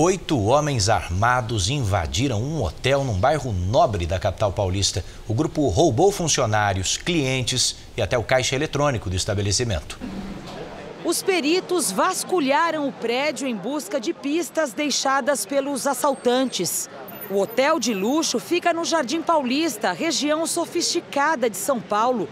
Oito homens armados invadiram um hotel num bairro nobre da capital paulista. O grupo roubou funcionários, clientes e até o caixa eletrônico do estabelecimento. Os peritos vasculharam o prédio em busca de pistas deixadas pelos assaltantes. O hotel de luxo fica no Jardim Paulista, região sofisticada de São Paulo.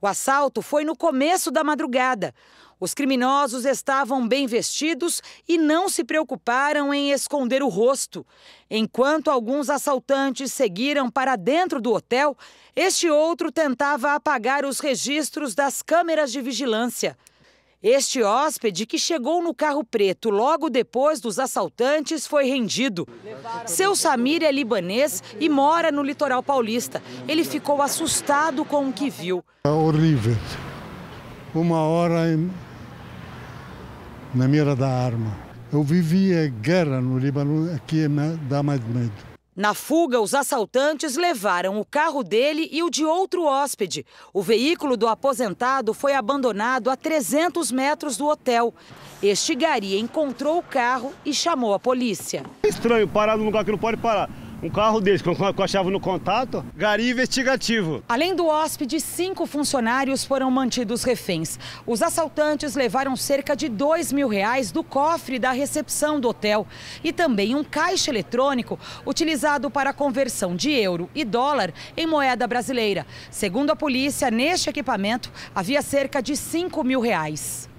O assalto foi no começo da madrugada. Os criminosos estavam bem vestidos e não se preocuparam em esconder o rosto. Enquanto alguns assaltantes seguiram para dentro do hotel, este outro tentava apagar os registros das câmeras de vigilância. Este hóspede, que chegou no carro preto logo depois dos assaltantes, foi rendido. Seu Samir é libanês e mora no litoral paulista. Ele ficou assustado com o que viu. É horrível. Uma hora em... na mira da arma. Eu vivia guerra no Líbano, aqui é dá mais medo. Na fuga, os assaltantes levaram o carro dele e o de outro hóspede. O veículo do aposentado foi abandonado a 300 metros do hotel. Este gari encontrou o carro e chamou a polícia. É estranho, parar num lugar que não pode parar. Um carro desse, com a chave no contato, gari investigativo. Além do hóspede, cinco funcionários foram mantidos reféns. Os assaltantes levaram cerca de dois mil reais do cofre da recepção do hotel e também um caixa eletrônico utilizado para a conversão de euro e dólar em moeda brasileira. Segundo a polícia, neste equipamento havia cerca de cinco mil reais.